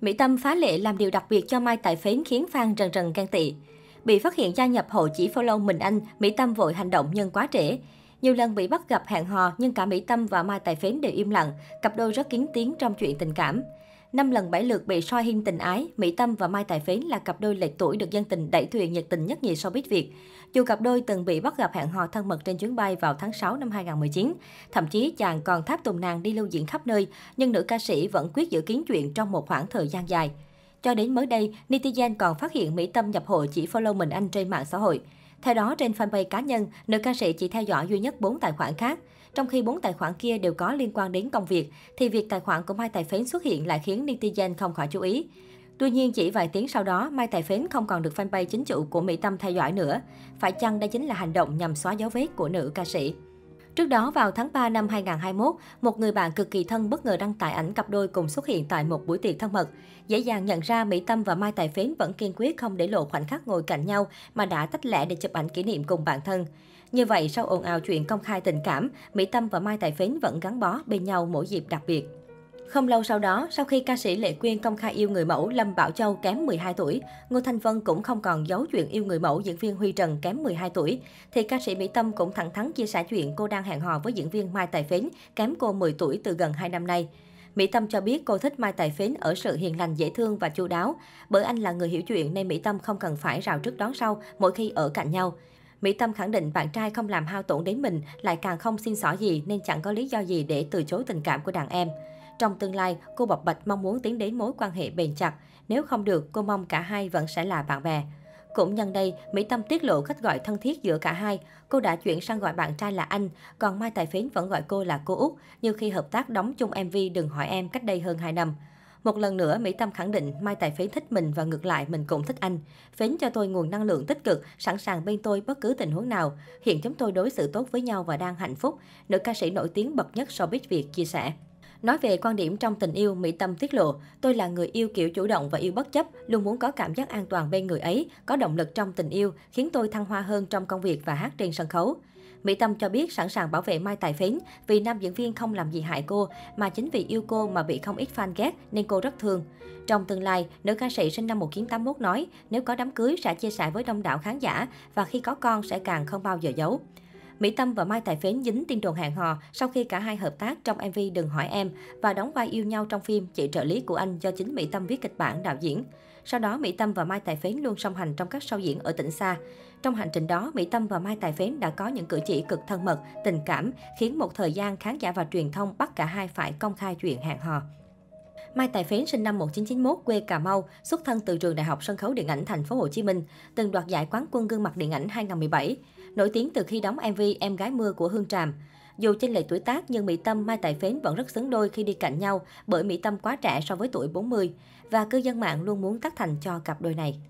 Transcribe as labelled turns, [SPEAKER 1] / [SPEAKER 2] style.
[SPEAKER 1] Mỹ Tâm phá lệ làm điều đặc biệt cho Mai Tài Phến khiến fan rần rần ghen tị. Bị phát hiện gia nhập hội chỉ follow mình anh, Mỹ Tâm vội hành động nhưng quá trễ. Nhiều lần bị bắt gặp hẹn hò nhưng cả Mỹ Tâm và Mai Tài Phến đều im lặng, cặp đôi rất kín tiếng trong chuyện tình cảm năm lần bảy lượt bị soi hiên tình ái, Mỹ Tâm và Mai Tài Phến là cặp đôi lệch tuổi được dân tình đẩy thuyền nhiệt tình nhất nhì so showbiz Việt. Dù cặp đôi từng bị bắt gặp hẹn hò thân mật trên chuyến bay vào tháng 6 năm 2019, thậm chí chàng còn tháp tùng nàng đi lưu diễn khắp nơi, nhưng nữ ca sĩ vẫn quyết giữ kiến chuyện trong một khoảng thời gian dài. Cho đến mới đây, netizen còn phát hiện Mỹ Tâm nhập hội chỉ follow mình anh trên mạng xã hội. Theo đó, trên fanpage cá nhân, nữ ca sĩ chỉ theo dõi duy nhất 4 tài khoản khác. Trong khi 4 tài khoản kia đều có liên quan đến công việc, thì việc tài khoản của Mai Tài Phến xuất hiện lại khiến netizen không khỏi chú ý. Tuy nhiên, chỉ vài tiếng sau đó, Mai Tài Phến không còn được fanpage chính chủ của Mỹ Tâm theo dõi nữa. Phải chăng đây chính là hành động nhằm xóa dấu vết của nữ ca sĩ? Trước đó vào tháng 3 năm 2021, một người bạn cực kỳ thân bất ngờ đăng tải ảnh cặp đôi cùng xuất hiện tại một buổi tiệc thân mật. Dễ dàng nhận ra Mỹ Tâm và Mai Tài Phến vẫn kiên quyết không để lộ khoảnh khắc ngồi cạnh nhau mà đã tách lẻ để chụp ảnh kỷ niệm cùng bạn thân. Như vậy, sau ồn ào chuyện công khai tình cảm, Mỹ Tâm và Mai Tài Phến vẫn gắn bó bên nhau mỗi dịp đặc biệt. Không lâu sau đó, sau khi ca sĩ Lệ Quyên công khai yêu người mẫu Lâm Bảo Châu kém 12 tuổi, Ngô Thanh Vân cũng không còn giấu chuyện yêu người mẫu diễn viên Huy Trần kém 12 tuổi, thì ca sĩ Mỹ Tâm cũng thẳng thắn chia sẻ chuyện cô đang hẹn hò với diễn viên Mai Tài Phến, kém cô 10 tuổi từ gần 2 năm nay. Mỹ Tâm cho biết cô thích Mai Tài Phến ở sự hiền lành dễ thương và chu đáo. Bởi anh là người hiểu chuyện nên Mỹ Tâm không cần phải rào trước đón sau mỗi khi ở cạnh nhau. Mỹ Tâm khẳng định bạn trai không làm hao tổn đến mình, lại càng không xin xỏ gì nên chẳng có lý do gì để từ chối tình cảm của đàn em. Trong tương lai, cô Bọc Bạch mong muốn tiến đến mối quan hệ bền chặt. Nếu không được, cô mong cả hai vẫn sẽ là bạn bè. Cũng nhân đây, Mỹ Tâm tiết lộ cách gọi thân thiết giữa cả hai. Cô đã chuyển sang gọi bạn trai là anh, còn Mai Tài Phiến vẫn gọi cô là cô Út, như khi hợp tác đóng chung MV Đừng Hỏi Em cách đây hơn 2 năm. Một lần nữa, Mỹ Tâm khẳng định Mai Tài Phiến thích mình và ngược lại mình cũng thích anh. Phiến cho tôi nguồn năng lượng tích cực, sẵn sàng bên tôi bất cứ tình huống nào. Hiện chúng tôi đối xử tốt với nhau và đang hạnh phúc. Nữ ca sĩ nổi tiếng bậc nhất showbiz Việt chia sẻ. Nói về quan điểm trong tình yêu, Mỹ Tâm tiết lộ, tôi là người yêu kiểu chủ động và yêu bất chấp, luôn muốn có cảm giác an toàn bên người ấy, có động lực trong tình yêu, khiến tôi thăng hoa hơn trong công việc và hát trên sân khấu. Mỹ Tâm cho biết sẵn sàng bảo vệ Mai Tài Phiến vì nam diễn viên không làm gì hại cô, mà chính vì yêu cô mà bị không ít fan ghét nên cô rất thương. Trong tương lai, nữ ca sĩ sinh năm 1981 nói nếu có đám cưới sẽ chia sẻ với đông đảo khán giả và khi có con sẽ càng không bao giờ giấu. Mỹ Tâm và Mai Tài Phến dính tin đồn hẹn hò sau khi cả hai hợp tác trong MV Đừng hỏi em và đóng vai yêu nhau trong phim Chị trợ lý của anh do chính Mỹ Tâm viết kịch bản đạo diễn. Sau đó, Mỹ Tâm và Mai Tài Phến luôn song hành trong các sau diễn ở tỉnh xa. Trong hành trình đó, Mỹ Tâm và Mai Tài Phến đã có những cử chỉ cực thân mật, tình cảm, khiến một thời gian khán giả và truyền thông bắt cả hai phải công khai chuyện hẹn hò. Mai Tài Phến sinh năm 1991, quê Cà Mau, xuất thân từ trường Đại học Sân khấu Điện ảnh Thành phố Hồ Chí Minh, từng đoạt giải quán quân gương mặt điện ảnh 2017 nổi tiếng từ khi đóng MV Em gái mưa của Hương Tràm. Dù trên lệch tuổi tác nhưng Mỹ Tâm Mai Tài Phến vẫn rất xứng đôi khi đi cạnh nhau bởi Mỹ Tâm quá trẻ so với tuổi 40 và cư dân mạng luôn muốn tác thành cho cặp đôi này.